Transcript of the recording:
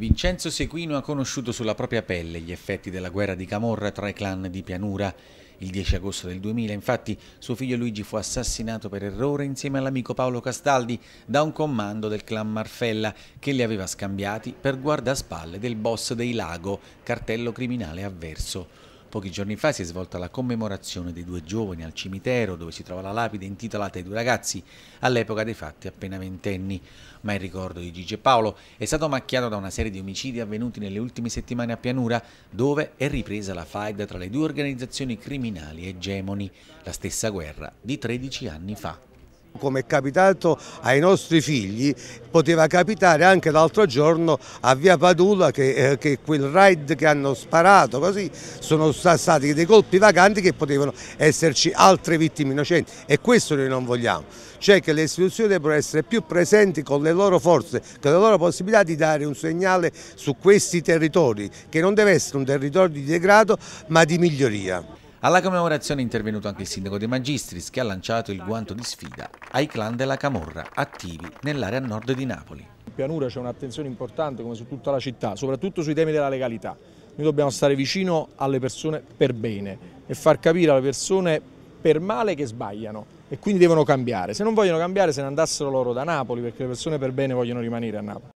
Vincenzo Sequino ha conosciuto sulla propria pelle gli effetti della guerra di Camorra tra i clan di pianura. Il 10 agosto del 2000, infatti, suo figlio Luigi fu assassinato per errore insieme all'amico Paolo Castaldi da un comando del clan Marfella che li aveva scambiati per guardaspalle del boss dei Lago, cartello criminale avverso. Pochi giorni fa si è svolta la commemorazione dei due giovani al cimitero dove si trova la lapide intitolata ai due ragazzi, all'epoca dei fatti appena ventenni. Ma il ricordo di Gigi e Paolo è stato macchiato da una serie di omicidi avvenuti nelle ultime settimane a Pianura, dove è ripresa la faida tra le due organizzazioni criminali egemoni, la stessa guerra di 13 anni fa. Come è capitato ai nostri figli, poteva capitare anche l'altro giorno a Via Padula che, eh, che quel raid che hanno sparato, così sono stati dei colpi vaganti che potevano esserci altre vittime innocenti e questo noi non vogliamo, cioè che le istituzioni debbano essere più presenti con le loro forze, con le loro possibilità di dare un segnale su questi territori, che non deve essere un territorio di degrado ma di miglioria. Alla commemorazione è intervenuto anche il sindaco De Magistris che ha lanciato il guanto di sfida ai clan della Camorra attivi nell'area nord di Napoli. In pianura c'è un'attenzione importante come su tutta la città, soprattutto sui temi della legalità. Noi dobbiamo stare vicino alle persone per bene e far capire alle persone per male che sbagliano e quindi devono cambiare. Se non vogliono cambiare se ne andassero loro da Napoli perché le persone per bene vogliono rimanere a Napoli.